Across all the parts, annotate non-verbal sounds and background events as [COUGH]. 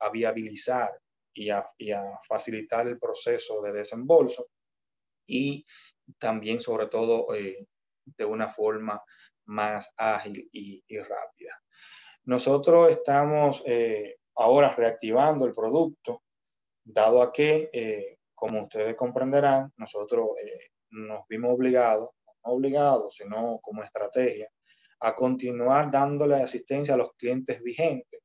a, viabilizar y a, facilitar el proceso de desembolso y también, sobre todo, eh, de una forma más ágil y, rápida. Nosotros estamos eh, ahora reactivando el producto, dado a que, eh, como ustedes comprenderán, nosotros nos vimos obligados, no obligados, sino como estrategia, a continuar dándole asistencia a los clientes vigentes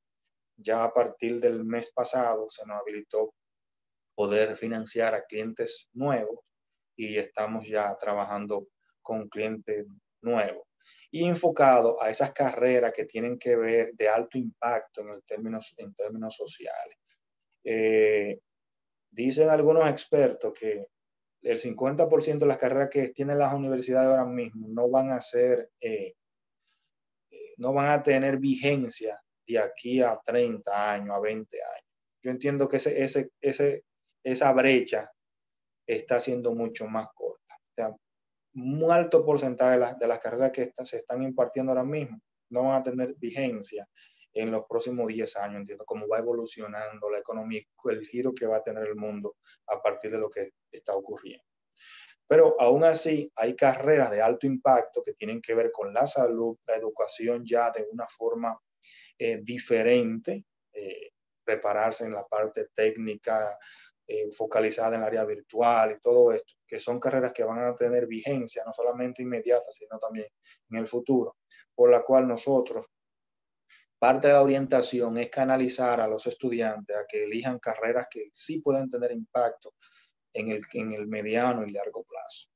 ya a partir del mes pasado se nos habilitó poder financiar a clientes nuevos y estamos ya trabajando con clientes nuevos y enfocado a esas carreras que tienen que ver de alto impacto en, el términos, en términos sociales. Eh, dicen algunos expertos que el 50% de las carreras que tienen las universidades ahora mismo no van a ser, eh, eh, no van a tener vigencia de aquí a 30 años, a 20 años. Yo entiendo que ese, ese, ese, esa brecha está siendo mucho más corta. O sea, un alto porcentaje de las, de las carreras que está, se están impartiendo ahora mismo no van a tener vigencia en los próximos 10 años, entiendo cómo va evolucionando la economía, el giro que va a tener el mundo a partir de lo que está ocurriendo. Pero aún así hay carreras de alto impacto que tienen que ver con la salud, la educación ya de una forma eh, diferente, eh, prepararse en la parte técnica, eh, focalizada en el área virtual y todo esto, que son carreras que van a tener vigencia, no solamente inmediata, sino también en el futuro, por la cual nosotros, parte de la orientación es canalizar a los estudiantes a que elijan carreras que sí pueden tener impacto en el, en el mediano y largo plazo.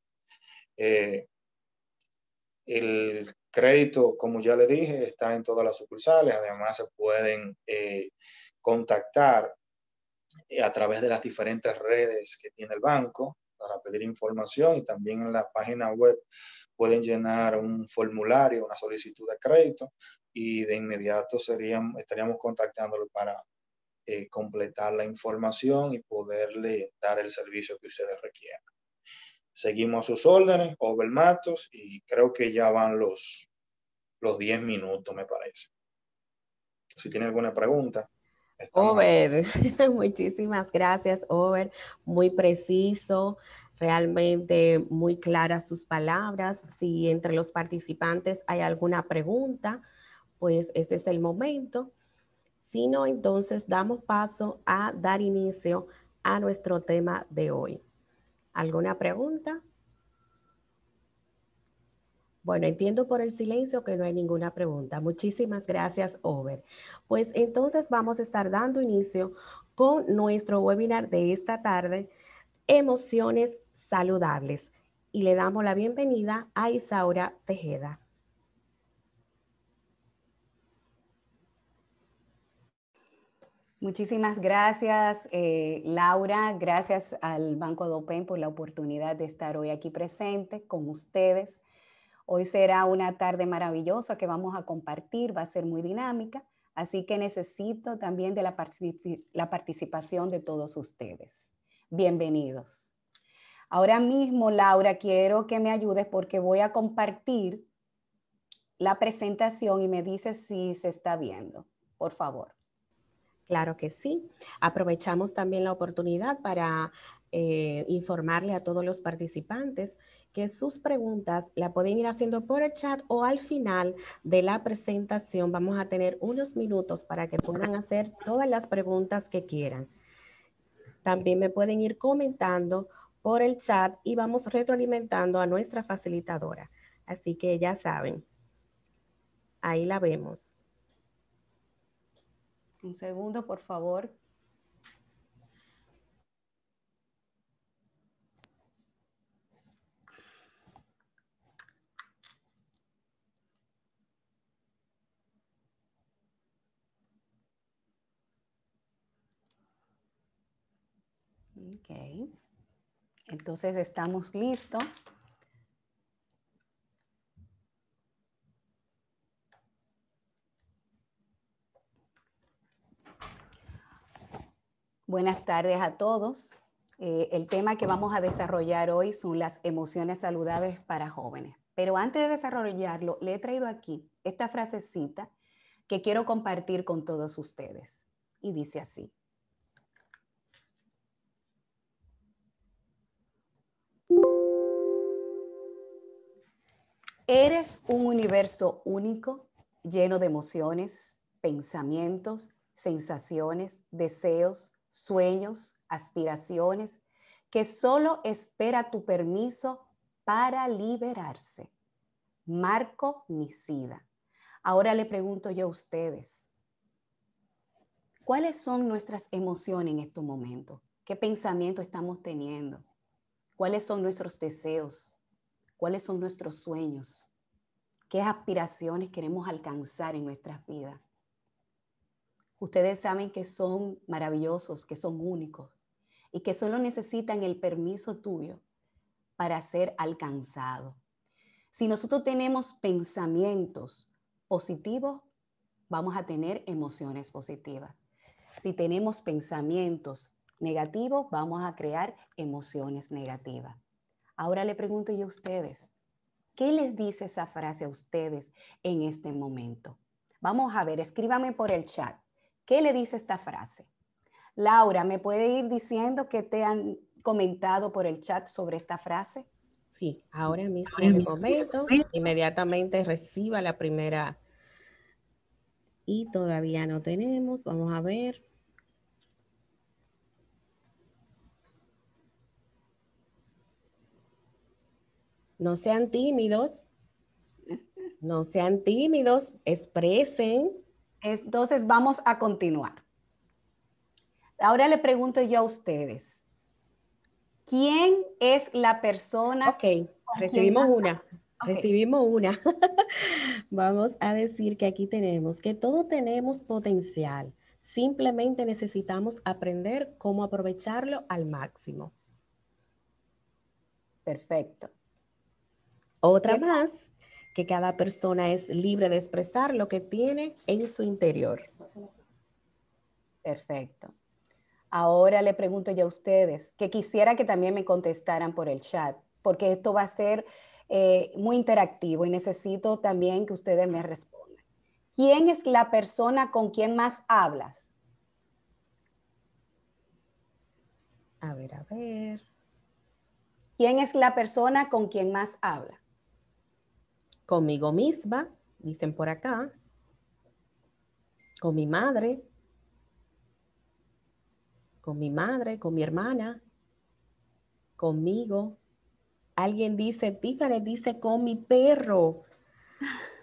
el crédito, como ya le dije, está en todas las sucursales. Además, se pueden eh, contactar eh, a través de las diferentes redes que tiene el banco para pedir información y también en la página web pueden llenar un formulario, una solicitud de crédito y de inmediato estaríamos contactándolo para eh, completar la información y poderle dar el servicio que ustedes requieran. Seguimos sus órdenes, Over Matos, y creo que ya van los, los 10 minutos, me parece. Si tiene alguna pregunta. Ober, [LAUGHS] muchísimas gracias, Over. Muy preciso, realmente muy claras sus palabras. Si entre los participantes hay alguna pregunta, pues este es el momento. Si no, entonces damos paso a dar inicio a nuestro tema de hoy. ¿Alguna pregunta? Bueno, entiendo por el silencio que no hay ninguna pregunta. Muchísimas gracias, Over. Pues entonces vamos a estar dando inicio con nuestro webinar de esta tarde, Emociones Saludables. Y le damos la bienvenida a Isaura Tejeda. Muchísimas gracias, eh, Laura. Gracias al Banco Dopen por la oportunidad de estar hoy aquí presente con ustedes. Hoy será una tarde maravillosa que vamos a compartir, va a ser muy dinámica, así que necesito también de la, participación de todos ustedes. Bienvenidos. Ahora mismo, Laura, quiero que me ayudes porque voy a compartir la presentación y me dices si se está viendo, por favor. Claro que sí. Aprovechamos también la oportunidad para eh, informarle a todos los participantes que sus preguntas la pueden ir haciendo por el chat o al final de la presentación vamos a tener unos minutos para que puedan hacer todas las preguntas que quieran. También me pueden ir comentando por el chat y vamos retroalimentando a nuestra facilitadora. Así que ya saben, ahí la vemos. Un segundo, por favor. Okay. Entonces estamos listos Buenas tardes a todos. Eh, el tema que vamos a desarrollar hoy son las emociones saludables para jóvenes. Pero antes de desarrollarlo, le he traído aquí esta frasecita que quiero compartir con todos ustedes. Y dice así. Eres un universo único, lleno de emociones, pensamientos, sensaciones, deseos, sueños, aspiraciones, que solo espera tu permiso para liberarse. Marco Nicida. Ahora le pregunto yo a ustedes, ¿cuáles son nuestras emociones en estos momentos? ¿Qué pensamiento estamos teniendo? ¿Cuáles son nuestros deseos? ¿Cuáles son nuestros sueños? ¿Qué aspiraciones queremos alcanzar en nuestras vidas? Ustedes saben que son maravillosos, que son únicos y que solo necesitan el permiso tuyo para ser alcanzado. Si nosotros tenemos pensamientos positivos, vamos a tener emociones positivas. Si tenemos pensamientos negativos, vamos a crear emociones negativas. Ahora le pregunto yo a ustedes, ¿qué les dice esa frase a ustedes en este momento? Vamos a ver, escríbame por el chat. ¿Qué le dice esta frase? Laura, ¿me puede ir diciendo qué te han comentado por el chat sobre esta frase? Sí, ahora mismo en comento. Inmediatamente reciba la primera. Y todavía no tenemos. Vamos a ver. No sean tímidos. No sean tímidos. Expresen entonces vamos a continuar. Ahora le pregunto yo a ustedes. ¿Quién es la persona? Ok, recibimos una. Recibimos [LAUGHS] una. vamos a decir que aquí tenemos, que todo tenemos potencial. Simplemente necesitamos aprender cómo aprovecharlo al máximo. Perfecto. Otra más, que cada persona es libre de expresar lo que tiene en su interior. Perfecto. Ahora le pregunto yo a ustedes, que quisiera que también me contestaran por el chat, porque esto va a ser eh, muy interactivo y necesito también que ustedes me respondan. ¿Quién es la persona con quien más hablas? A ver, a ver. ¿Quién es la persona con quien más hablas? conmigo misma, dicen por acá, con mi madre, con mi madre, con mi hermana, conmigo. Alguien dice, Tiffany dice con mi perro,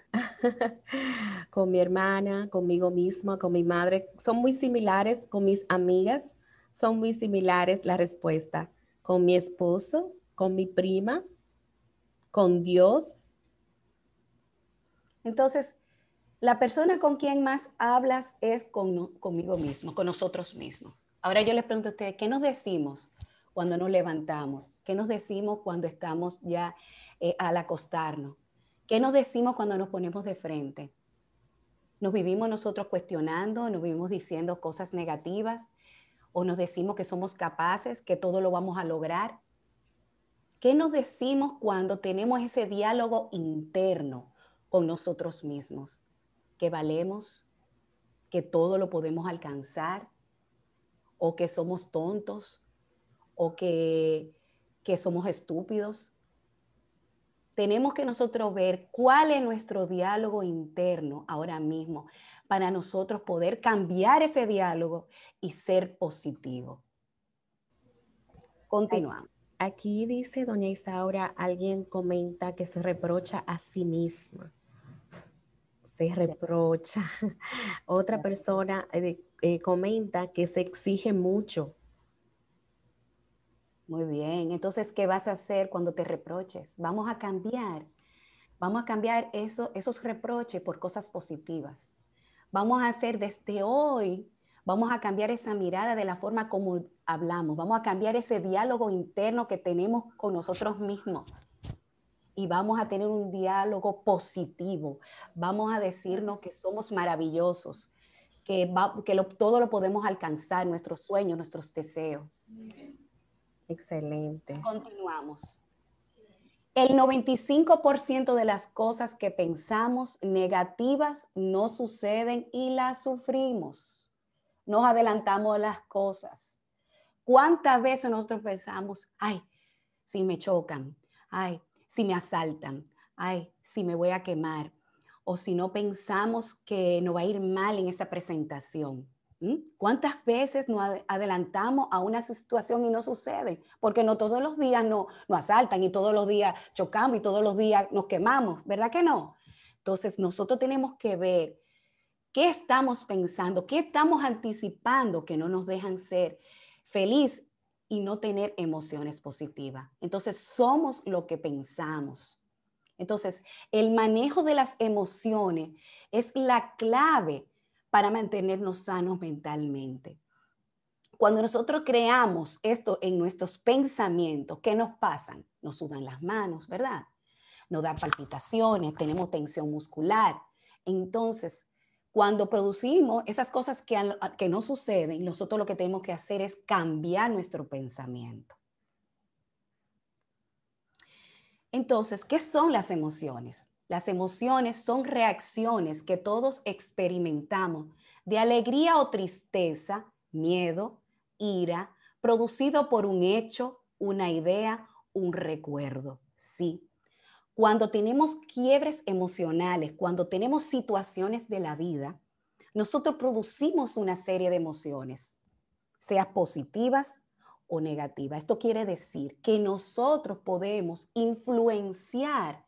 [LAUGHS] con mi hermana, conmigo misma, con mi madre. Son muy similares con mis amigas, son muy similares la respuesta. Con mi esposo, con mi prima, con Dios, entonces, la persona con quien más hablas es conmigo mismo, con nosotros mismos. Ahora yo les pregunto a ustedes, ¿qué nos decimos cuando nos levantamos? ¿Qué nos decimos cuando estamos ya eh, al acostarnos? ¿Qué nos decimos cuando nos ponemos de frente? Nos vivimos nosotros cuestionando, nos vivimos diciendo cosas negativas o nos decimos que somos capaces, que todo lo vamos a lograr. ¿Qué nos decimos cuando tenemos ese diálogo interno? con nosotros mismos, que valemos, que todo lo podemos alcanzar, o que somos tontos, o que, somos estúpidos. Tenemos que nosotros ver cuál es nuestro diálogo interno ahora mismo para nosotros poder cambiar ese diálogo y ser positivo. Continuamos. Aquí dice doña Isaura, alguien comenta que se reprocha a sí misma se reprocha. [LAUGHS] Otra persona eh, eh, comenta que se exige mucho. Muy bien, entonces, ¿qué vas a hacer cuando te reproches? Vamos a cambiar, vamos a cambiar esos reproches por cosas positivas. Vamos a hacer desde hoy, vamos a cambiar esa mirada de la forma como hablamos, vamos a cambiar ese diálogo interno que tenemos con nosotros mismos y vamos a tener un diálogo positivo. Vamos a decirnos que somos maravillosos, que, que todo lo podemos alcanzar, nuestros sueños, nuestros deseos. Excelente. Continuamos. El 95% de las cosas que pensamos negativas no suceden y las sufrimos. Nos adelantamos las cosas. ¿Cuántas veces nosotros pensamos, ay, si me chocan, ay, si me asaltan, ay, si me voy a quemar, o si no pensamos que no va a ir mal en esa presentación. ¿Cuántas veces nos adelantamos a una situación y no sucede? Porque no todos los días nos asaltan y todos los días chocamos y todos los días nos quemamos, ¿verdad que no? Entonces nosotros tenemos que ver qué estamos pensando, qué estamos anticipando que no nos dejan ser feliz y no tener emociones positivas. Entonces, somos lo que pensamos. Entonces, el manejo de las emociones es la clave para mantenernos sanos mentalmente. Cuando nosotros creamos esto en nuestros pensamientos, ¿qué nos pasan? Nos sudan las manos, ¿verdad? Nos dan palpitaciones, tenemos tensión muscular. Entonces, cuando producimos esas cosas que, no suceden, nosotros lo que tenemos que hacer es cambiar nuestro pensamiento. Entonces, ¿qué son las emociones? Las emociones son reacciones que todos experimentamos de alegría o tristeza, miedo, ira, producido por un hecho, una idea, un recuerdo. Sí, cuando tenemos quiebres emocionales, cuando tenemos situaciones de la vida, nosotros producimos una serie de emociones, sea positivas o negativas. Esto quiere decir que nosotros podemos influenciar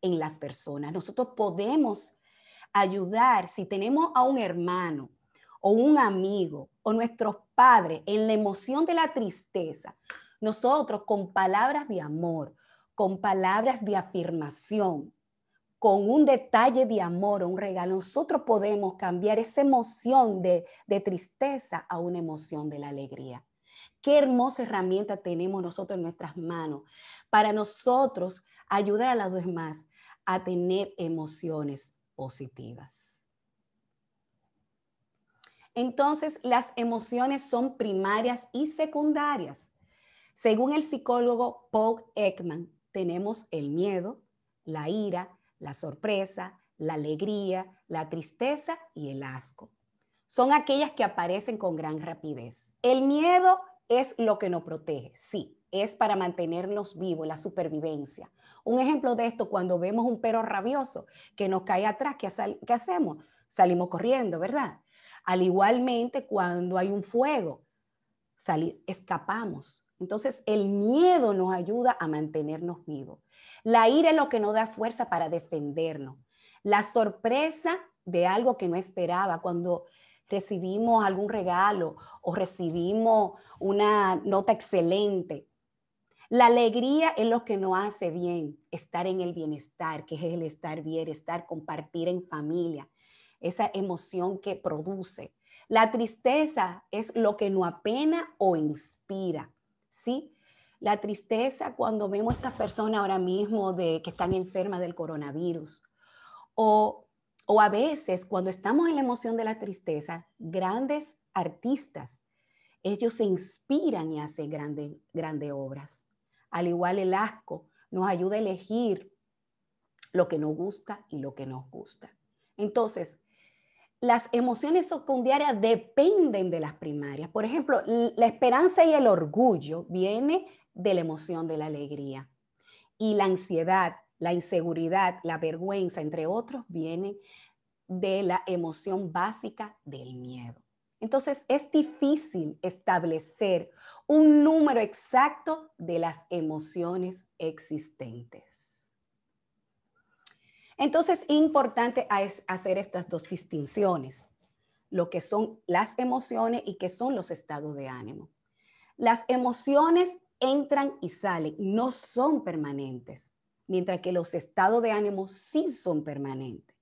en las personas. Nosotros podemos ayudar si tenemos a un hermano o un amigo o nuestros padres en la emoción de la tristeza. Nosotros con palabras de amor, con palabras de afirmación, con un detalle de amor o un regalo, nosotros podemos cambiar esa emoción de, tristeza a una emoción de la alegría. Qué hermosa herramienta tenemos nosotros en nuestras manos para nosotros ayudar a los demás a tener emociones positivas. Entonces, las emociones son primarias y secundarias. Según el psicólogo Paul Ekman, tenemos el miedo, la ira, la sorpresa, la alegría, la tristeza y el asco. Son aquellas que aparecen con gran rapidez. El miedo es lo que nos protege, sí, es para mantenernos vivos, la supervivencia. Un ejemplo de esto, cuando vemos un perro rabioso que nos cae atrás, ¿qué, hacemos? Salimos corriendo, ¿verdad? Al igualmente cuando hay un fuego, escapamos, entonces, el miedo nos ayuda a mantenernos vivos. La ira es lo que nos da fuerza para defendernos. La sorpresa de algo que no esperaba, cuando recibimos algún regalo o recibimos una nota excelente. La alegría es lo que nos hace bien, estar en el bienestar, que es el estar bien, estar, compartir en familia, esa emoción que produce. La tristeza es lo que nos apena o inspira. ¿sí? La tristeza cuando vemos a estas personas ahora mismo de, que están enfermas del coronavirus. O, o a veces cuando estamos en la emoción de la tristeza, grandes artistas, ellos se inspiran y hacen grandes grandes obras. Al igual el asco nos ayuda a elegir lo que nos gusta y lo que nos gusta. Entonces, las emociones secundarias dependen de las primarias. Por ejemplo, la esperanza y el orgullo viene de la emoción de la alegría. Y la ansiedad, la inseguridad, la vergüenza, entre otros, vienen de la emoción básica del miedo. Entonces es difícil establecer un número exacto de las emociones existentes. Entonces, es importante hacer estas dos distinciones, lo que son las emociones y que son los estados de ánimo. Las emociones entran y salen, no son permanentes, mientras que los estados de ánimo sí son permanentes.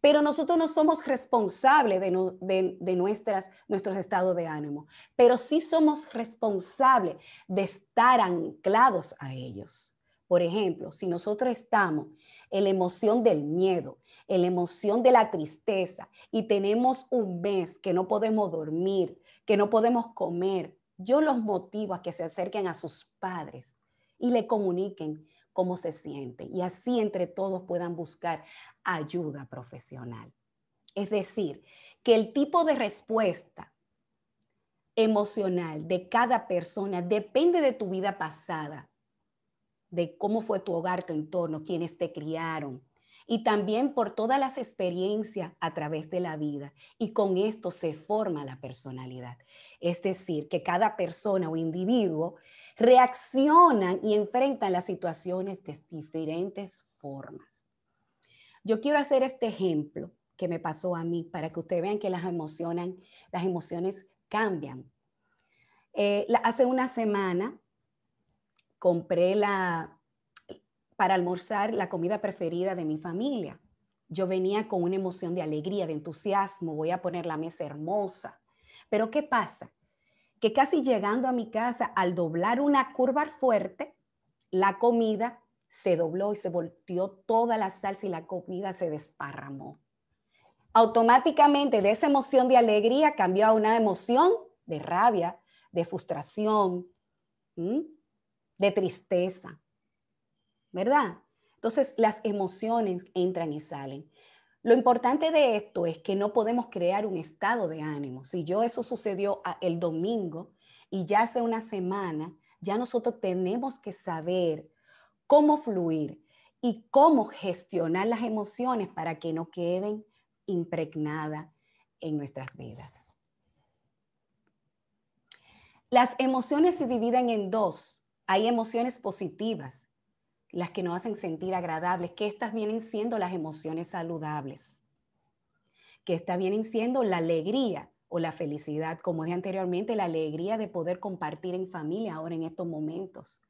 Pero nosotros no somos responsables de, nuestras, nuestros estados de ánimo, pero sí somos responsables de estar anclados a ellos. Por ejemplo, si nosotros estamos en la emoción del miedo, en la emoción de la tristeza y tenemos un mes que no podemos dormir, que no podemos comer, yo los motivo a que se acerquen a sus padres y le comuniquen cómo se sienten y así entre todos puedan buscar ayuda profesional. Es decir, que el tipo de respuesta emocional de cada persona depende de tu vida pasada, de cómo fue tu hogar, tu entorno, quienes te criaron. Y también por todas las experiencias a través de la vida. Y con esto se forma la personalidad. Es decir, que cada persona o individuo reaccionan y enfrentan las situaciones de diferentes formas. Yo quiero hacer este ejemplo que me pasó a mí para que ustedes vean que las, emociones cambian. Eh, hace una semana compré la, para almorzar la comida preferida de mi familia. Yo venía con una emoción de alegría, de entusiasmo, voy a poner la mesa hermosa. Pero ¿qué pasa? Que casi llegando a mi casa, al doblar una curva fuerte, la comida se dobló y se volteó toda la salsa y la comida se desparramó. Automáticamente de esa emoción de alegría cambió a una emoción de rabia, de frustración, de tristeza, ¿verdad? Entonces las emociones entran y salen. Lo importante de esto es que no podemos crear un estado de ánimo. Si yo eso sucedió el domingo y ya hace una semana, ya nosotros tenemos que saber cómo fluir y cómo gestionar las emociones para que no queden impregnadas en nuestras vidas. Las emociones se dividen en dos, hay emociones positivas, las que nos hacen sentir agradables, que estas vienen siendo las emociones saludables, que estas vienen siendo la alegría o la felicidad, como dije anteriormente, la alegría de poder compartir en familia ahora en estos momentos,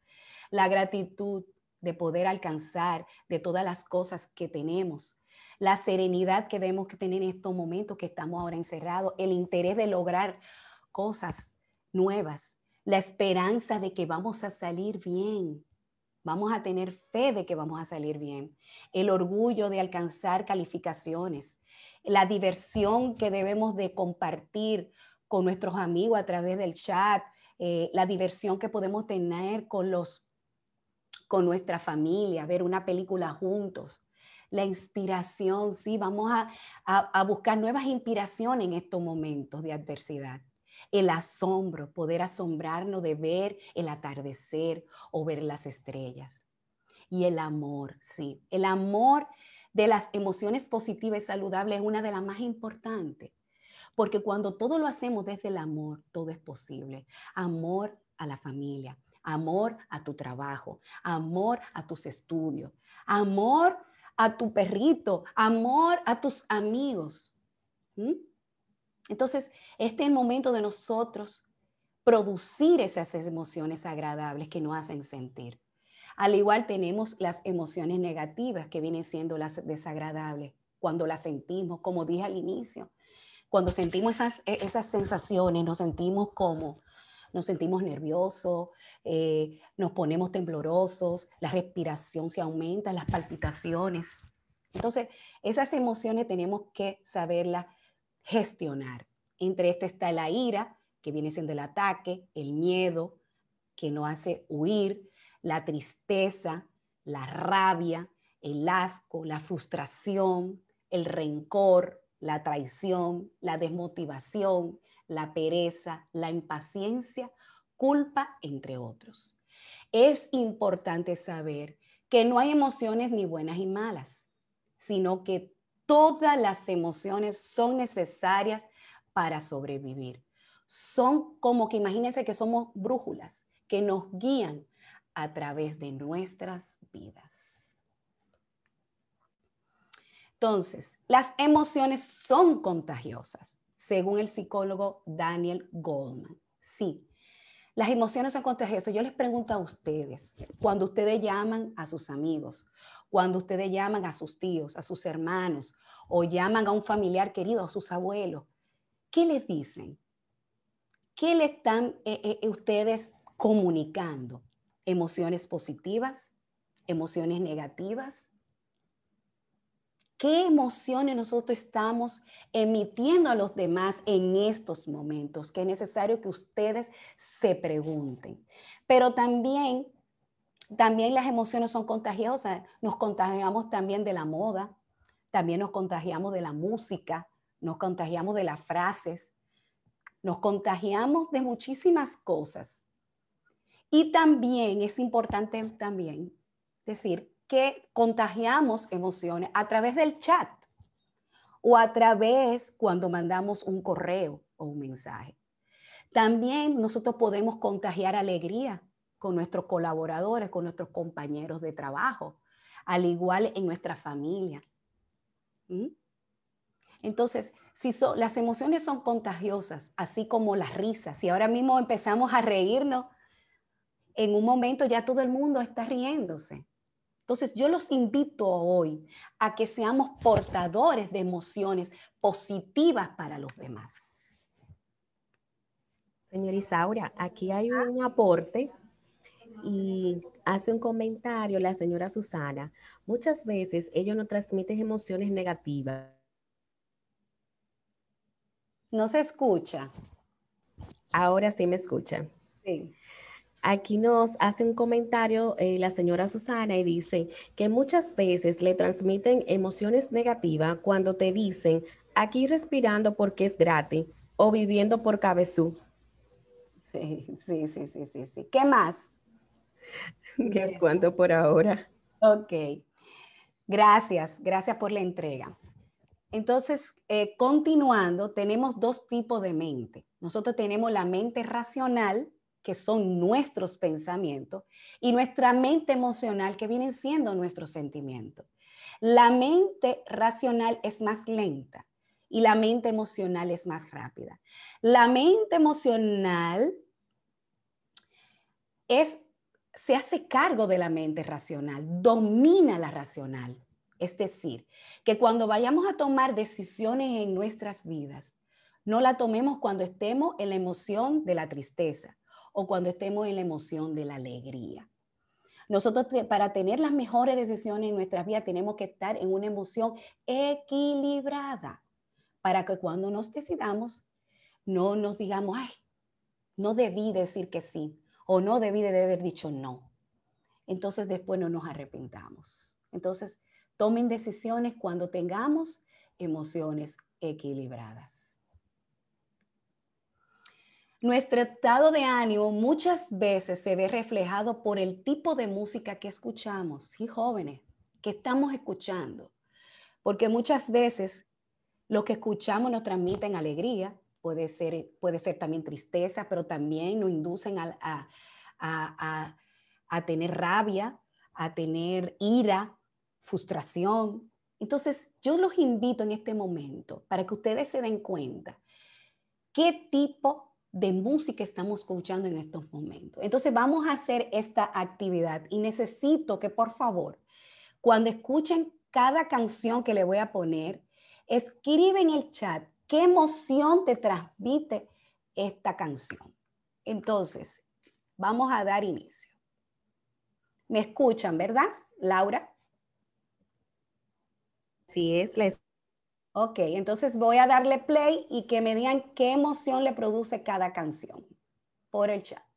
la gratitud de poder alcanzar de todas las cosas que tenemos, la serenidad que debemos tener en estos momentos que estamos ahora encerrados, el interés de lograr cosas nuevas, la esperanza de que vamos a salir bien. Vamos a tener fe de que vamos a salir bien. El orgullo de alcanzar calificaciones. La diversión que debemos de compartir con nuestros amigos a través del chat. Eh, la diversión que podemos tener con los con nuestra familia, ver una película juntos. La inspiración, sí, vamos a, a buscar nuevas inspiraciones en estos momentos de adversidad. El asombro, poder asombrarnos de ver el atardecer o ver las estrellas. Y el amor, sí. El amor de las emociones positivas y saludables es una de las más importantes. Porque cuando todo lo hacemos desde el amor, todo es posible. Amor a la familia, amor a tu trabajo, amor a tus estudios, amor a tu perrito, amor a tus amigos. Entonces, este es el momento de nosotros producir esas emociones agradables que nos hacen sentir. Al igual tenemos las emociones negativas que vienen siendo las desagradables cuando las sentimos, como dije al inicio. Cuando sentimos esas, e, sensaciones, nos sentimos como, nos sentimos nerviosos, eh, nos ponemos temblorosos, la respiración se aumenta, las palpitaciones. Entonces, esas emociones tenemos que saberlas gestionar. Entre este está la ira, que viene siendo el ataque, el miedo, que no hace huir, la tristeza, la rabia, el asco, la frustración, el rencor, la traición, la desmotivación, la pereza, la impaciencia, culpa, entre otros. Es importante saber que no hay emociones ni buenas y malas, sino que Todas las emociones son necesarias para sobrevivir. Son como que imagínense que somos brújulas que nos guían a través de nuestras vidas. Entonces, las emociones son contagiosas, según el psicólogo Daniel Goldman. Sí, las emociones son eso Yo les pregunto a ustedes, cuando ustedes llaman a sus amigos, cuando ustedes llaman a sus tíos, a sus hermanos, o llaman a un familiar querido, a sus abuelos, ¿qué les dicen? ¿Qué le están eh, eh, eh, ustedes comunicando? ¿Emociones positivas? ¿Emociones negativas? qué emociones nosotros estamos emitiendo a los demás en estos momentos, que es necesario que ustedes se pregunten. Pero también, también las emociones son contagiosas, nos contagiamos también de la moda, también nos contagiamos de la música, nos contagiamos de las frases, nos contagiamos de muchísimas cosas. Y también es importante también decir que contagiamos emociones a través del chat o a través cuando mandamos un correo o un mensaje. También nosotros podemos contagiar alegría con nuestros colaboradores, con nuestros compañeros de trabajo, al igual en nuestra familia. ¿Mm? Entonces, si las emociones son contagiosas, así como las risas, si ahora mismo empezamos a reírnos, en un momento ya todo el mundo está riéndose. Entonces yo los invito hoy a que seamos portadores de emociones positivas para los demás. Señor Isaura, aquí hay un aporte y hace un comentario la señora Susana. Muchas veces ellos no transmiten emociones negativas. No se escucha. Ahora sí me escucha. Sí. Aquí nos hace un comentario eh, la señora Susana y dice que muchas veces le transmiten emociones negativas cuando te dicen aquí respirando porque es gratis o viviendo por cabezú. Sí, sí, sí, sí, sí, ¿Qué más? ¿Qué es cuanto por ahora? Ok. Gracias, gracias por la entrega. Entonces, eh, continuando, tenemos dos tipos de mente. Nosotros tenemos la mente racional que son nuestros pensamientos, y nuestra mente emocional, que vienen siendo nuestros sentimientos. La mente racional es más lenta y la mente emocional es más rápida. La mente emocional es, se hace cargo de la mente racional, domina la racional. Es decir, que cuando vayamos a tomar decisiones en nuestras vidas, no la tomemos cuando estemos en la emoción de la tristeza, o cuando estemos en la emoción de la alegría. Nosotros para tener las mejores decisiones en nuestras vidas tenemos que estar en una emoción equilibrada para que cuando nos decidamos no nos digamos, ay, no debí decir que sí o no debí de haber dicho no. Entonces después no nos arrepentamos. Entonces tomen decisiones cuando tengamos emociones equilibradas. Nuestro estado de ánimo muchas veces se ve reflejado por el tipo de música que escuchamos, sí, jóvenes, que estamos escuchando. Porque muchas veces lo que escuchamos nos transmiten alegría, puede ser, puede ser también tristeza, pero también nos inducen a, a tener rabia, a tener ira, frustración. Entonces, yo los invito en este momento para que ustedes se den cuenta qué tipo de música estamos escuchando en estos momentos. Entonces vamos a hacer esta actividad y necesito que por favor, cuando escuchen cada canción que le voy a poner, escriben en el chat qué emoción te transmite esta canción. Entonces, vamos a dar inicio. ¿Me escuchan, verdad, Laura? Sí, es, la Ok, entonces voy a darle play y que me digan qué emoción le produce cada canción por el chat.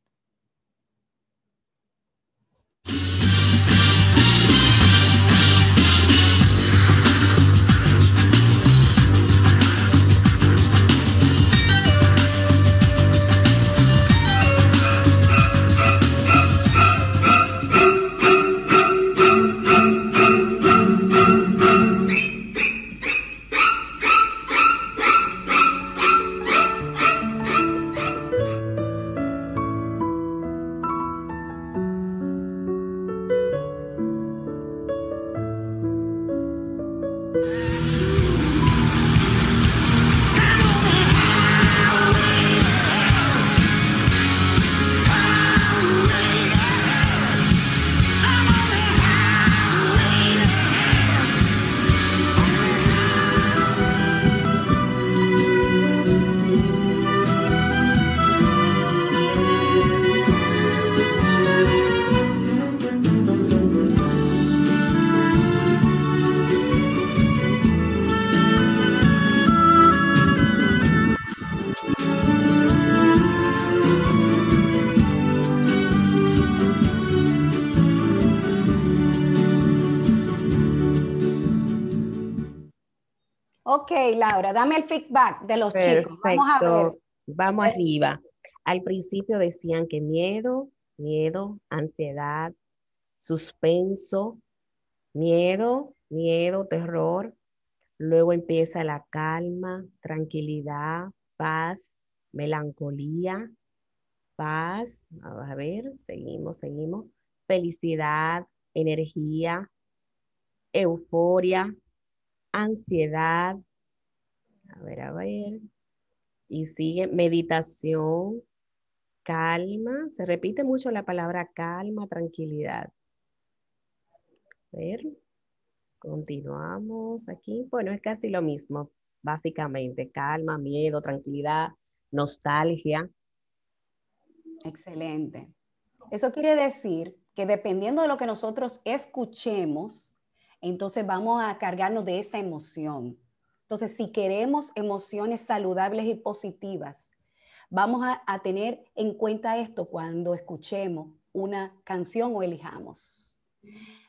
Laura. Dame el feedback de los chicos. Vamos a ver. Vamos arriba. Al principio decían que miedo, miedo, ansiedad, suspenso, miedo, miedo, terror. Luego empieza la calma, tranquilidad, paz, melancolía, paz. a ver, seguimos, seguimos. Felicidad, energía, euforia, ansiedad, a ver, a ver. Y sigue meditación, calma. Se repite mucho la palabra calma, tranquilidad. A ver, continuamos aquí. Bueno, es casi lo mismo, básicamente. Calma, miedo, tranquilidad, nostalgia. Excelente. Eso quiere decir que dependiendo de lo que nosotros escuchemos, entonces vamos a cargarnos de esa emoción. Entonces, si queremos emociones saludables y positivas, vamos a, tener en cuenta esto cuando escuchemos una canción o elijamos.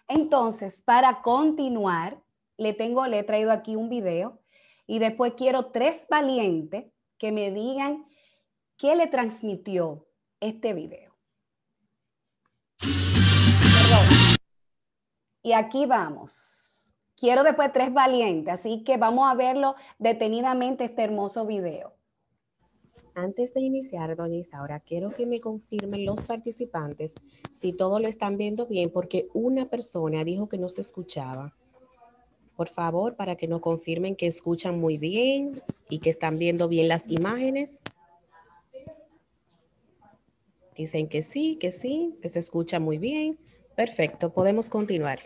Entonces, para continuar, le tengo, le he traído aquí un video y después quiero tres valientes que me digan qué le transmitió este video. Y aquí vamos. Quiero después tres valientes, así que vamos a verlo detenidamente este hermoso video. Antes de iniciar, doña Isaura, quiero que me confirmen los participantes si todo lo están viendo bien, porque una persona dijo que no se escuchaba. Por favor, para que nos confirmen que escuchan muy bien y que están viendo bien las imágenes. Dicen que sí, que sí, que se escucha muy bien. Perfecto, podemos continuar.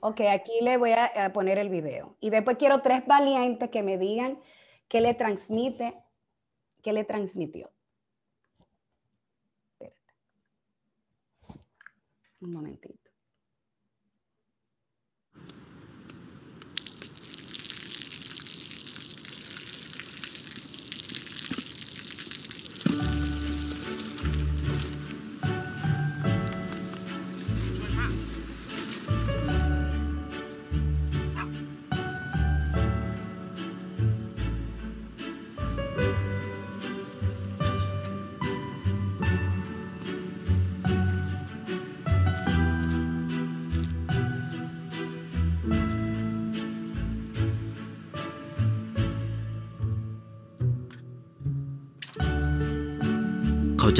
Ok, aquí le voy a poner el video. Y después quiero tres valientes que me digan qué le transmite, qué le transmitió. Espérate. Un momentito.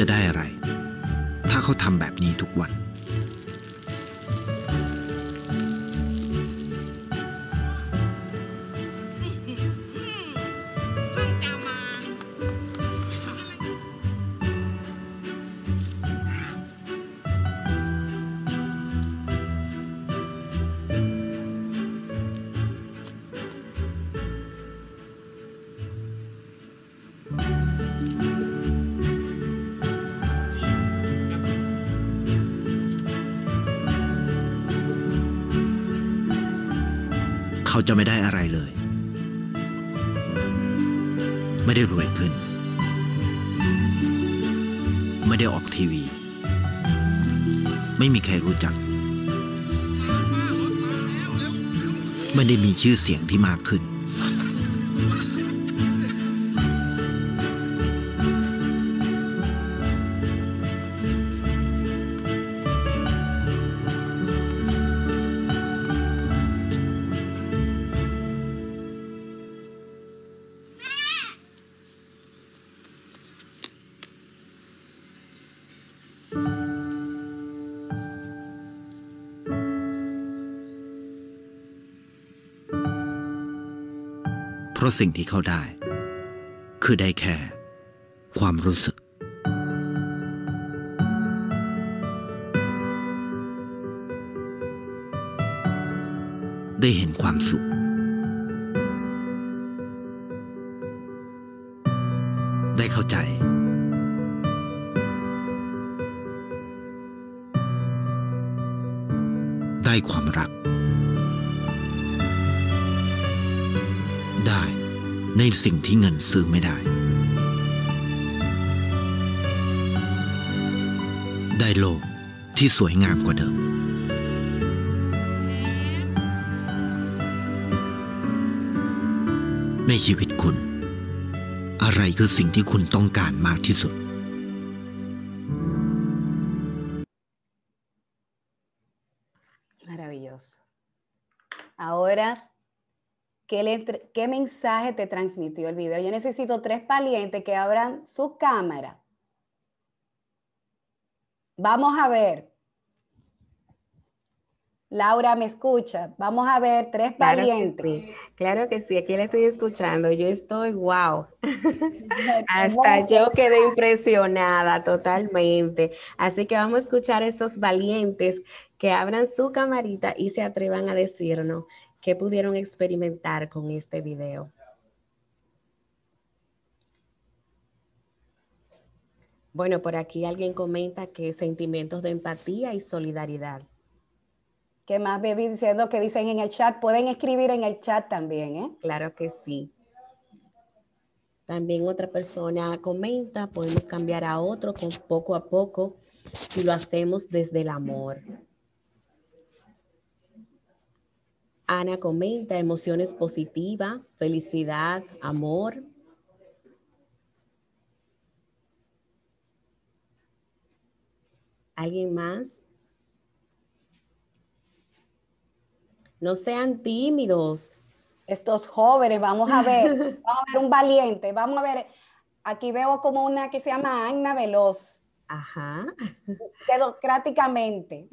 จะได้อะไร ถ้าเขาทำแบบนี้ทุกวันได้มีชื่อเสียงที่มากขึ้นเพราะสิ่งที่เขาได้ คือได้แค่ ความรู้สึก ได้เห็นความสุข ได้เข้าใจ ได้ความรักในสิ่งที่เงินซื้อไม่ได้ ได้โลกที่สวยงามกว่าเดิม ในชีวิตคุณ อะไรคือสิ่งที่คุณต้องการมากที่สุด qué, mensaje te transmitió el video. Yo necesito tres valientes que abran su cámara. Vamos a ver. Laura, ¿me escucha? Vamos a ver, tres valientes. Claro que sí, aquí le estoy escuchando. Yo estoy, wow. [LAUGHS] Hasta yo quedé impresionada totalmente. Así que vamos a escuchar a esos valientes que abran su camarita y se atrevan a decirnos ¿Qué pudieron experimentar con este video? Bueno, por aquí alguien comenta que sentimientos de empatía y solidaridad. ¿Qué más, Baby? Diciendo que dicen en el chat. Pueden escribir en el chat también, ¿eh? Claro que sí. También otra persona comenta, podemos cambiar a otro con poco a poco si lo hacemos desde el amor. Ana comenta emociones positivas, felicidad, amor. ¿Alguien más? No sean tímidos. Estos jóvenes, vamos a ver, [LAUGHS] vamos a ver un valiente, vamos a ver. Aquí veo como una que se llama Ana Veloz. Ajá. Democráticamente.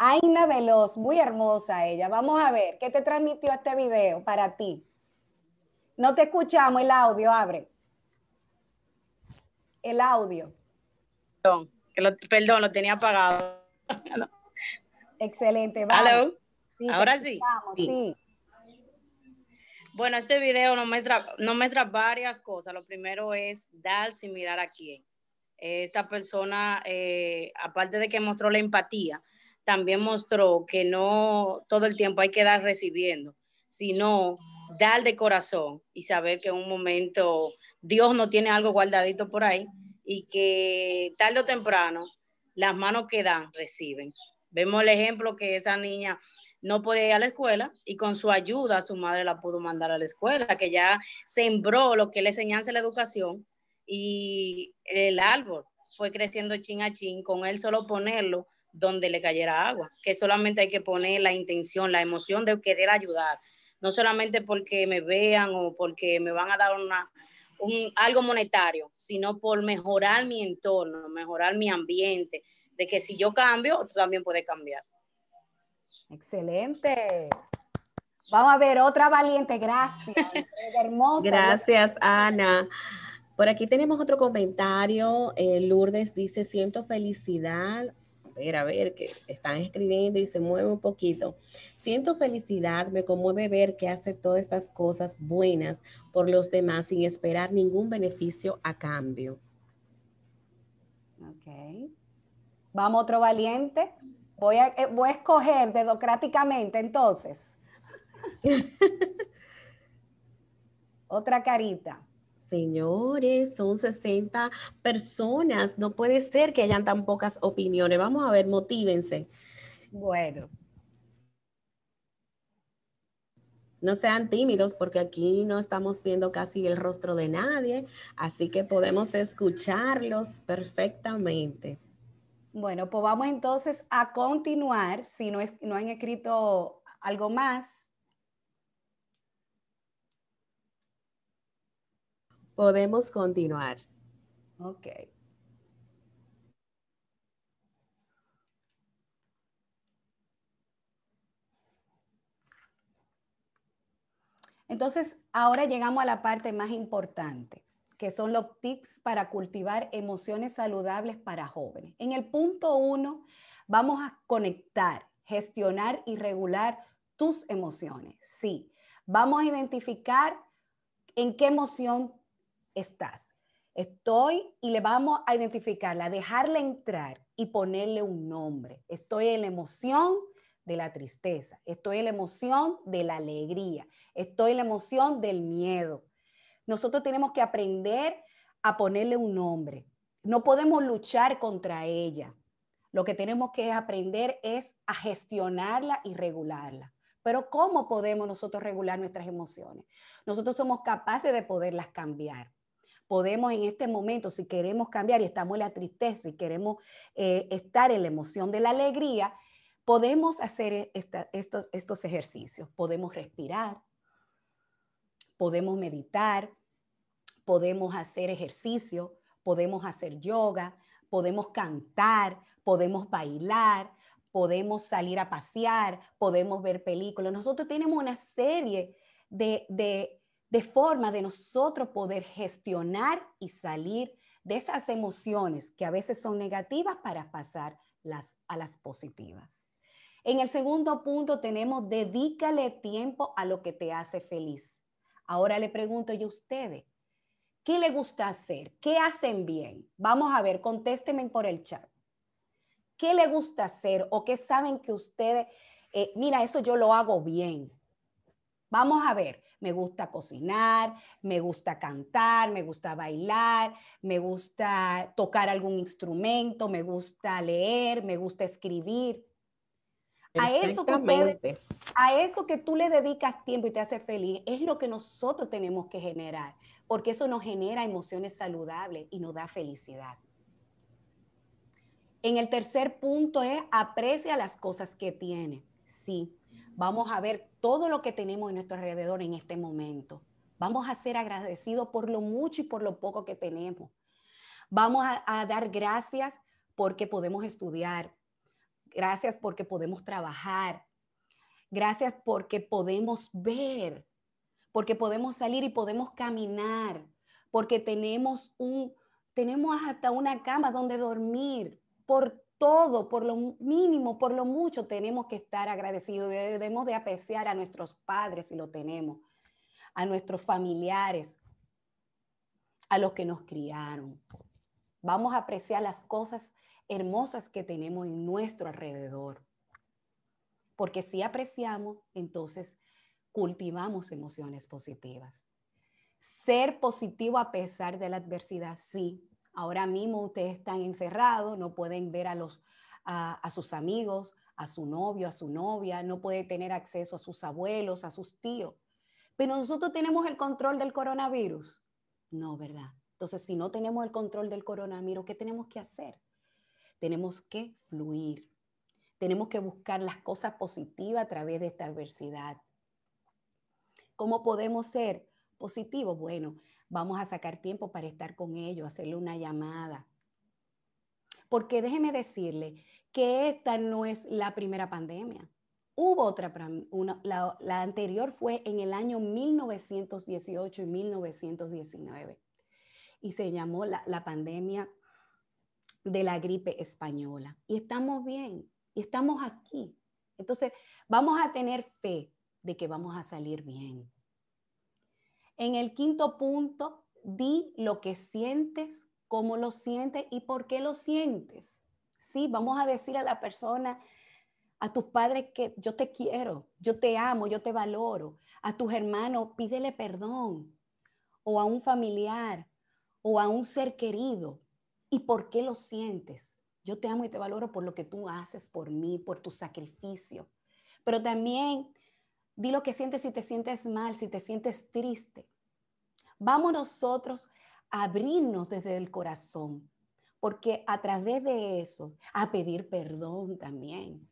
Aina Veloz, muy hermosa ella. Vamos a ver, ¿qué te transmitió este video para ti? No te escuchamos, el audio, abre. El audio. Perdón, lo, perdón, lo tenía apagado. Excelente, vale. Ahora sí. Bueno, este video nos muestra, nos muestra varias cosas. Lo primero es dar sin mirar a quién. Esta persona, eh, aparte de que mostró la empatía, también mostró que no todo el tiempo hay que dar recibiendo, sino dar de corazón y saber que en un momento Dios no tiene algo guardadito por ahí y que tarde o temprano las manos que dan reciben. Vemos el ejemplo que esa niña no podía ir a la escuela y con su ayuda su madre la pudo mandar a la escuela, que ya sembró lo que le la enseñanza la educación y el árbol fue creciendo chin a chin, con él solo ponerlo donde le cayera agua, que solamente hay que poner la intención, la emoción de querer ayudar, no solamente porque me vean o porque me van a dar una, un, algo monetario, sino por mejorar mi entorno, mejorar mi ambiente, de que si yo cambio, tú también puedes cambiar. Excelente. Vamos a ver otra valiente, gracias. [LAUGHS] Hermosa. Gracias, Ana. Por aquí tenemos otro comentario. Eh, Lourdes dice, siento felicidad ver, a ver, que están escribiendo y se mueve un poquito. Siento felicidad, me conmueve ver que hace todas estas cosas buenas por los demás sin esperar ningún beneficio a cambio. Ok. Vamos otro valiente. Voy a, eh, voy a escoger democráticamente entonces. [LAUGHS] Otra carita. Señores, son 60 personas. No puede ser que hayan tan pocas opiniones. Vamos a ver, motívense. Bueno. No sean tímidos porque aquí no estamos viendo casi el rostro de nadie, así que podemos escucharlos perfectamente. Bueno, pues vamos entonces a continuar. Si no, es, no han escrito algo más, Podemos continuar. Ok. Entonces, ahora llegamos a la parte más importante, que son los tips para cultivar emociones saludables para jóvenes. En el punto uno, vamos a conectar, gestionar y regular tus emociones. Sí, vamos a identificar en qué emoción estás. Estoy y le vamos a identificarla, dejarla entrar y ponerle un nombre. Estoy en la emoción de la tristeza, estoy en la emoción de la alegría, estoy en la emoción del miedo. Nosotros tenemos que aprender a ponerle un nombre. No podemos luchar contra ella. Lo que tenemos que aprender es a gestionarla y regularla. Pero ¿cómo podemos nosotros regular nuestras emociones? Nosotros somos capaces de poderlas cambiar podemos en este momento, si queremos cambiar y estamos en la tristeza y queremos eh, estar en la emoción de la alegría, podemos hacer e, estos, estos ejercicios. Podemos respirar, podemos meditar, podemos hacer ejercicio, podemos hacer yoga, podemos cantar, podemos bailar, podemos salir a pasear, podemos ver películas. Nosotros tenemos una serie de, de, de forma de nosotros poder gestionar y salir de esas emociones que a veces son negativas para pasar las, a las positivas. En el segundo punto tenemos, dedícale tiempo a lo que te hace feliz. Ahora le pregunto yo a ustedes, ¿qué le gusta hacer? ¿Qué hacen bien? Vamos a ver, contésteme por el chat. ¿Qué le gusta hacer o qué saben que ustedes, eh, mira, eso yo lo hago bien, Vamos a ver, me gusta cocinar, me gusta cantar, me gusta bailar, me gusta tocar algún instrumento, me gusta leer, me gusta escribir. A eso, que a eso que tú le dedicas tiempo y te hace feliz es lo que nosotros tenemos que generar, porque eso nos genera emociones saludables y nos da felicidad. En el tercer punto es aprecia las cosas que tiene. Sí, Vamos a ver todo lo que tenemos en nuestro alrededor en este momento. Vamos a ser agradecidos por lo mucho y por lo poco que tenemos. Vamos a, dar gracias porque podemos estudiar. Gracias porque podemos trabajar. Gracias porque podemos ver, porque podemos salir y podemos caminar, porque tenemos, un, tenemos hasta una cama donde dormir, por todo, por lo mínimo, por lo mucho, tenemos que estar agradecidos. Debemos de apreciar a nuestros padres si lo tenemos, a nuestros familiares, a los que nos criaron. Vamos a apreciar las cosas hermosas que tenemos en nuestro alrededor. Porque si apreciamos, entonces cultivamos emociones positivas. Ser positivo a pesar de la adversidad, sí, Ahora mismo ustedes están encerrados, no pueden ver a, los, a, sus amigos, a su novio, a su novia, no puede tener acceso a sus abuelos, a sus tíos. Pero nosotros tenemos el control del coronavirus. No, ¿verdad? Entonces, si no tenemos el control del coronavirus, ¿qué tenemos que hacer? Tenemos que fluir. Tenemos que buscar las cosas positivas a través de esta adversidad. ¿Cómo podemos ser positivos? Bueno, Vamos a sacar tiempo para estar con ellos, hacerle una llamada. Porque déjeme decirle que esta no es la primera pandemia. Hubo otra, la, anterior fue en el año 1918 y 1919 y se llamó la, la pandemia de la gripe española. Y estamos bien, y estamos aquí. Entonces, vamos a tener fe de que vamos a salir bien. En el quinto punto, di lo que sientes, cómo lo sientes y por qué lo sientes. Sí, vamos a decir a la persona, a tus padres que yo te quiero, yo te amo, yo te valoro. A tus hermanos, pídele perdón. O a un familiar o a un ser querido. ¿Y por qué lo sientes? Yo te amo y te valoro por lo que tú haces por mí, por tu sacrificio. Pero también Di lo que sientes si te sientes mal, si te sientes triste. Vamos nosotros a abrirnos desde el corazón, porque a través de eso, a pedir perdón también.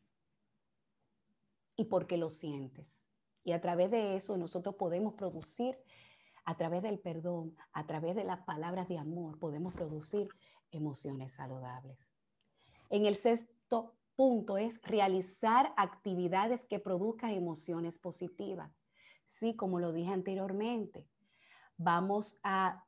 Y porque lo sientes. Y a través de eso nosotros podemos producir, a través del perdón, a través de las palabras de amor, podemos producir emociones saludables. En el sexto punto es realizar actividades que produzcan emociones positivas. Sí, como lo dije anteriormente, vamos a,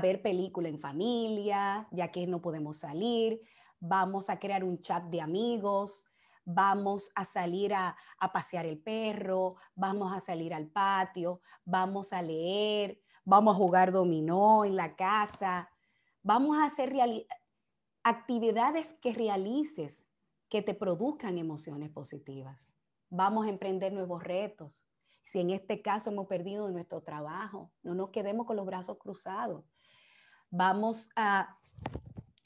ver película en familia, ya que no podemos salir, vamos a crear un chat de amigos, vamos a salir a, a pasear el perro, vamos a salir al patio, vamos a leer, vamos a jugar dominó en la casa, vamos a hacer actividades que realices que te produzcan emociones positivas. Vamos a emprender nuevos retos. Si en este caso hemos perdido nuestro trabajo, no nos quedemos con los brazos cruzados. Vamos a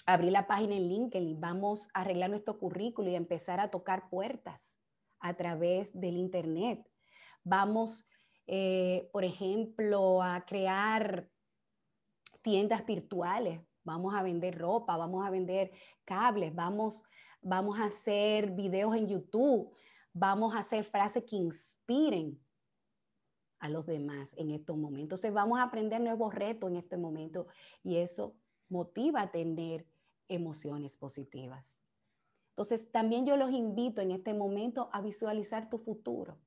abrir la página en LinkedIn, vamos a arreglar nuestro currículo y a empezar a tocar puertas a través del Internet. Vamos, eh, por ejemplo, a crear tiendas virtuales, vamos a vender ropa, vamos a vender cables, vamos vamos a hacer videos en YouTube, vamos a hacer frases que inspiren a los demás en estos momentos. vamos a aprender nuevos retos en este momento y eso motiva a tener emociones positivas. Entonces también yo los invito en este momento a visualizar tu futuro.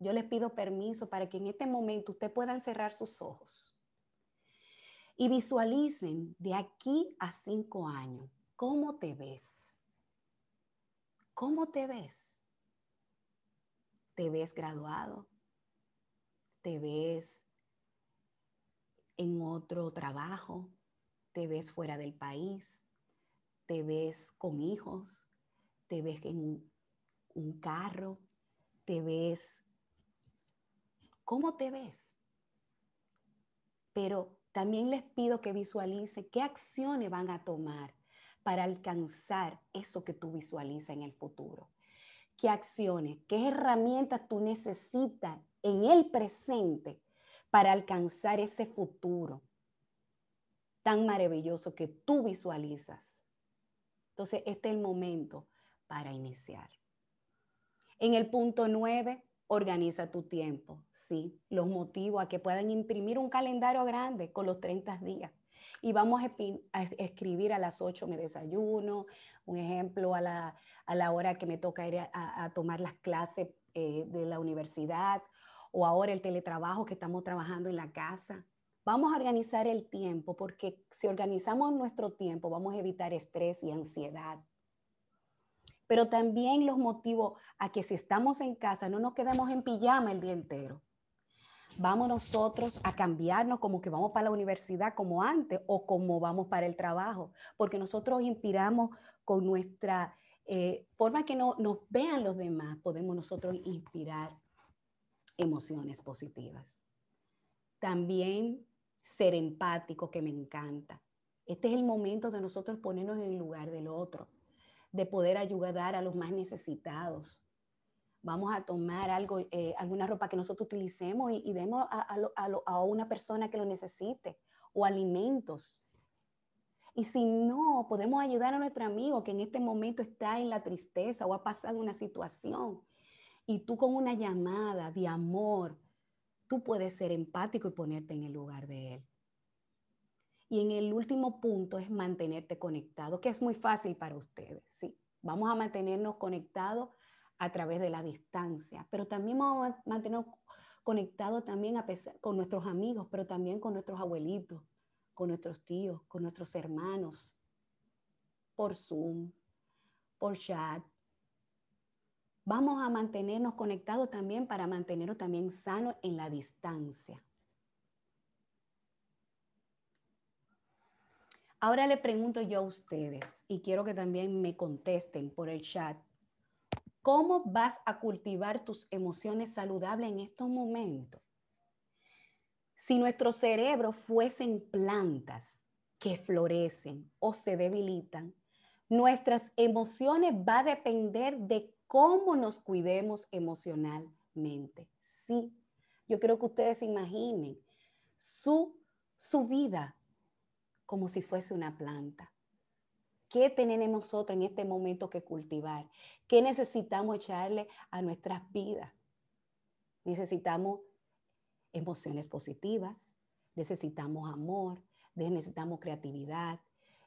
Yo les pido permiso para que en este momento ustedes puedan cerrar sus ojos y visualicen de aquí a cinco años cómo te ves ¿Cómo te ves? ¿Te ves graduado? ¿Te ves en otro trabajo? ¿Te ves fuera del país? ¿Te ves con hijos? ¿Te ves en un carro? ¿Te ves? ¿Cómo te ves? Pero también les pido que visualicen qué acciones van a tomar para alcanzar eso que tú visualizas en el futuro. ¿Qué acciones, qué herramientas tú necesitas en el presente para alcanzar ese futuro tan maravilloso que tú visualizas? Entonces, este es el momento para iniciar. En el punto 9, organiza tu tiempo. Sí, los motivos a que puedan imprimir un calendario grande con los 30 días y vamos a, escribir a las 8 me desayuno, un ejemplo, a la, hora que me toca ir a, tomar las clases eh, de la universidad o ahora el teletrabajo que estamos trabajando en la casa. Vamos a organizar el tiempo porque si organizamos nuestro tiempo vamos a evitar estrés y ansiedad pero también los motivos a que si estamos en casa no nos quedemos en pijama el día entero vamos nosotros a cambiarnos como que vamos para la universidad como antes o como vamos para el trabajo, porque nosotros inspiramos con nuestra eh, forma que no, nos vean los demás, podemos nosotros inspirar emociones positivas. También ser empático, que me encanta. Este es el momento de nosotros ponernos en el lugar del otro, de poder ayudar a los más necesitados, vamos a tomar algo, eh, alguna ropa que nosotros utilicemos y, demos a, una persona que lo necesite o alimentos. Y si no, podemos ayudar a nuestro amigo que en este momento está en la tristeza o ha pasado una situación. Y tú con una llamada de amor, tú puedes ser empático y ponerte en el lugar de él. Y en el último punto es mantenerte conectado, que es muy fácil para ustedes, ¿sí? Vamos a mantenernos conectados a través de la distancia, pero también vamos a mantener conectados también a pesar, con nuestros amigos, pero también con nuestros abuelitos, con nuestros tíos, con nuestros hermanos, por Zoom, por chat. Vamos a mantenernos conectados también para mantenernos también sanos en la distancia. Ahora le pregunto yo a ustedes y quiero que también me contesten por el chat. ¿Cómo vas a cultivar tus emociones saludables en estos momentos? Si nuestro cerebro fuesen plantas que florecen o se debilitan, nuestras emociones va a depender de cómo nos cuidemos emocionalmente. Sí, yo creo que ustedes imaginen su vida como si fuese una planta. ¿Qué tenemos nosotros en este momento que cultivar? ¿Qué necesitamos echarle a nuestras vidas? Necesitamos emociones positivas, necesitamos amor, necesitamos creatividad,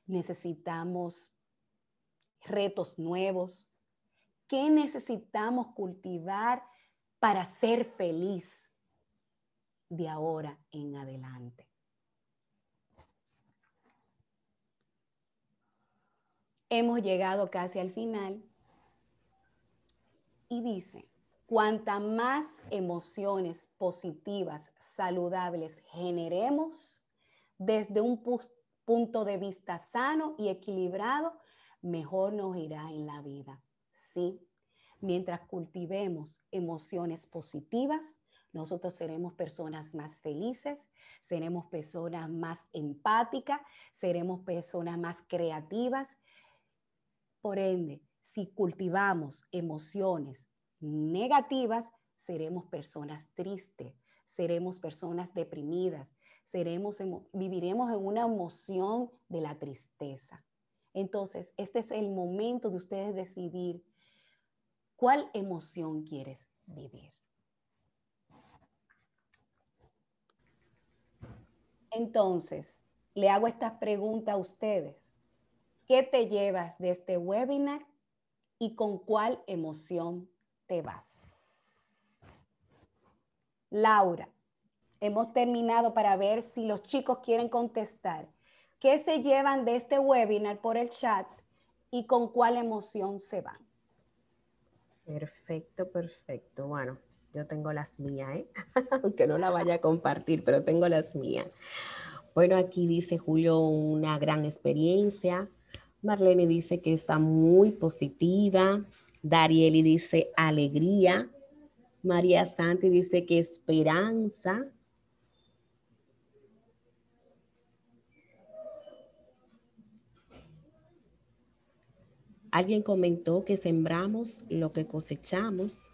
necesitamos retos nuevos. ¿Qué necesitamos cultivar para ser feliz de ahora en adelante? Hemos llegado casi al final. Y dice, cuanta más emociones positivas, saludables generemos desde un punto de vista sano y equilibrado, mejor nos irá en la vida. Sí, mientras cultivemos emociones positivas, nosotros seremos personas más felices, seremos personas más empáticas, seremos personas más creativas, por ende, si cultivamos emociones negativas, seremos personas tristes, seremos personas deprimidas, seremos, viviremos en una emoción de la tristeza. Entonces, este es el momento de ustedes decidir cuál emoción quieres vivir. Entonces, le hago esta pregunta a ustedes. ¿Qué te llevas de este webinar y con cuál emoción te vas? Laura, hemos terminado para ver si los chicos quieren contestar. ¿Qué se llevan de este webinar por el chat y con cuál emoción se van? Perfecto, perfecto. Bueno, yo tengo las mías, ¿eh? [LAUGHS] aunque no la vaya a compartir, pero tengo las mías. Bueno, aquí dice Julio una gran experiencia, Marlene dice que está muy positiva. Darieli dice alegría. María Santi dice que esperanza. Alguien comentó que sembramos lo que cosechamos.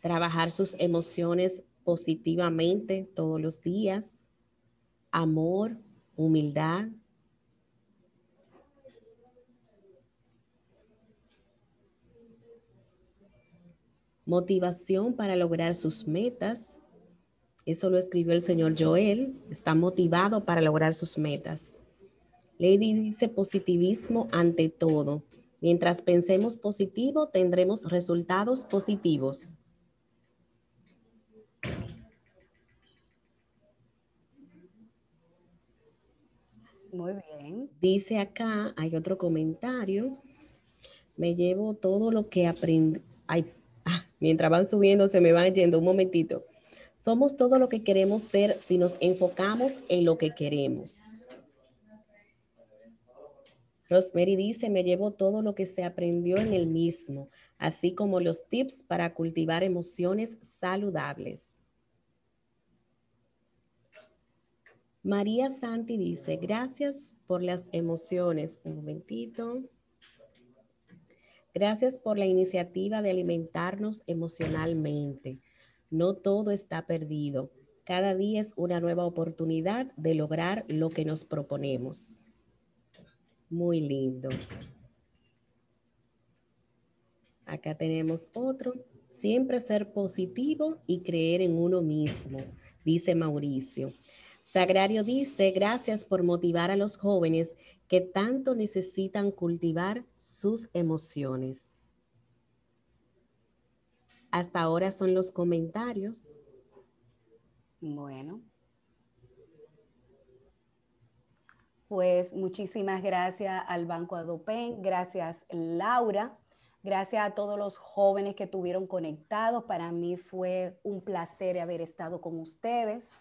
Trabajar sus emociones positivamente todos los días. Amor, humildad, motivación para lograr sus metas. Eso lo escribió el señor Joel, está motivado para lograr sus metas. Lady dice positivismo ante todo. Mientras pensemos positivo, tendremos resultados positivos. Muy bien. Dice acá, hay otro comentario. Me llevo todo lo que aprendí. Mientras van subiendo, se me van yendo un momentito. Somos todo lo que queremos ser si nos enfocamos en lo que queremos. Rosemary dice, me llevo todo lo que se aprendió en el mismo, así como los tips para cultivar emociones saludables. María Santi dice, gracias por las emociones. Un momentito. Gracias por la iniciativa de alimentarnos emocionalmente. No todo está perdido. Cada día es una nueva oportunidad de lograr lo que nos proponemos. Muy lindo. Acá tenemos otro. Siempre ser positivo y creer en uno mismo, dice Mauricio. Sagrario dice, gracias por motivar a los jóvenes que tanto necesitan cultivar sus emociones. Hasta ahora son los comentarios. Bueno. Pues muchísimas gracias al Banco Adopen, gracias Laura, gracias a todos los jóvenes que estuvieron conectados. Para mí fue un placer haber estado con ustedes.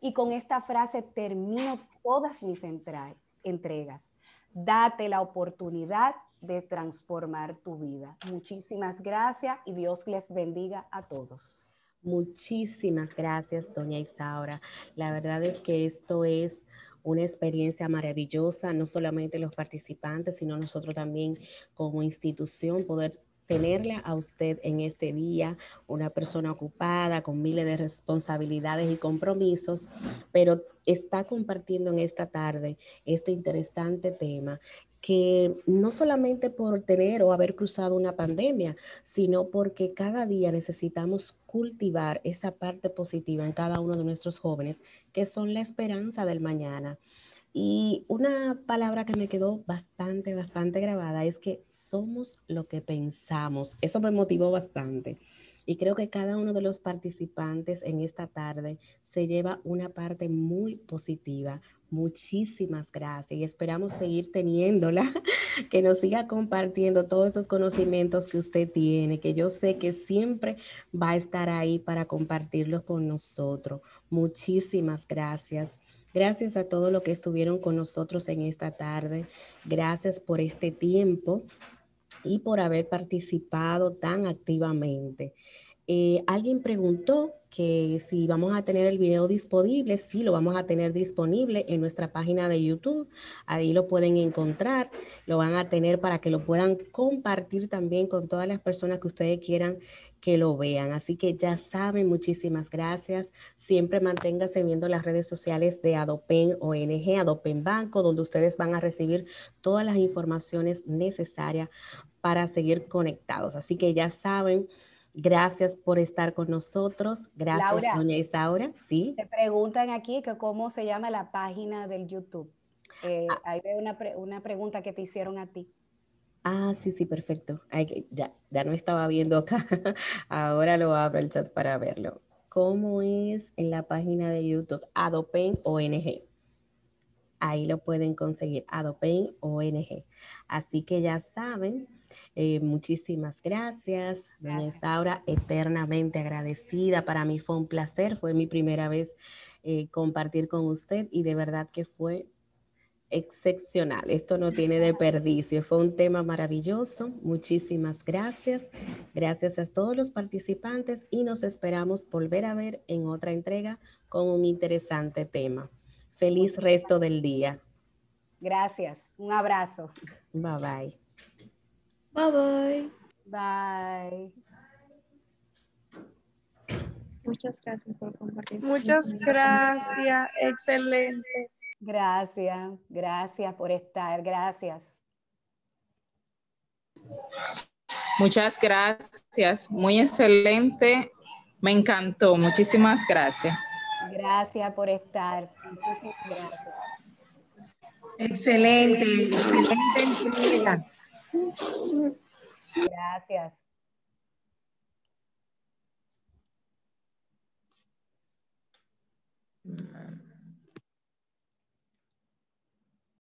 Y con esta frase termino todas mis entregas date la oportunidad de transformar tu vida. Muchísimas gracias y Dios les bendiga a todos. Muchísimas gracias, doña Isaura. La verdad es que esto es una experiencia maravillosa, no solamente los participantes, sino nosotros también como institución, poder tenerla a usted en este día, una persona ocupada con miles de responsabilidades y compromisos, pero está compartiendo en esta tarde este interesante tema que no solamente por tener o haber cruzado una pandemia, sino porque cada día necesitamos cultivar esa parte positiva en cada uno de nuestros jóvenes, que son la esperanza del mañana. Y una palabra que me quedó bastante, bastante grabada es que somos lo que pensamos. Eso me motivó bastante. Y creo que cada uno de los participantes en esta tarde se lleva una parte muy positiva. Muchísimas gracias y esperamos seguir teniéndola, [LAUGHS] que nos siga compartiendo todos esos conocimientos que usted tiene, que yo sé que siempre va a estar ahí para compartirlos con nosotros. Muchísimas gracias. Gracias a todos los que estuvieron con nosotros en esta tarde. Gracias por este tiempo y por haber participado tan activamente. Eh, alguien preguntó que si vamos a tener el video disponible, sí lo vamos a tener disponible en nuestra página de YouTube, ahí lo pueden encontrar, lo van a tener para que lo puedan compartir también con todas las personas que ustedes quieran que lo vean. Así que ya saben, muchísimas gracias. Siempre manténgase viendo las redes sociales de Adopen ONG, Adopen Banco, donde ustedes van a recibir todas las informaciones necesarias para seguir conectados. Así que ya saben. Gracias por estar con nosotros. Gracias, doña Isaura. ¿Sí? Te preguntan aquí que cómo se llama la página del YouTube. Eh, ah. Ahí veo una pregunta que te hicieron a ti. Ah, sí, sí, perfecto. ya, no estaba viendo acá. [LAUGHS] Ahora lo abro el chat para verlo. ¿Cómo es en la página de YouTube? Adopen ONG. Ahí lo pueden conseguir, Adopen ONG. Así que ya saben, eh, muchísimas gracias, doña eternamente agradecida. Para mí fue un placer, fue mi primera vez eh, compartir con usted y de verdad que fue excepcional. Esto no tiene desperdicio. Fue un tema maravilloso. Muchísimas gracias. Gracias a todos los participantes y nos esperamos volver a ver en otra entrega con un interesante tema. Feliz resto del día. Gracias. Un abrazo. Bye bye. Bye bye. Bye. Muchas gracias por compartir. Muchas gracias. Excelente. Gracias, gracias por estar, gracias. Muchas gracias, muy excelente, me encantó, muchísimas gracias. Gracias por estar, muchísimas gracias. Excelente, excelente Gracias.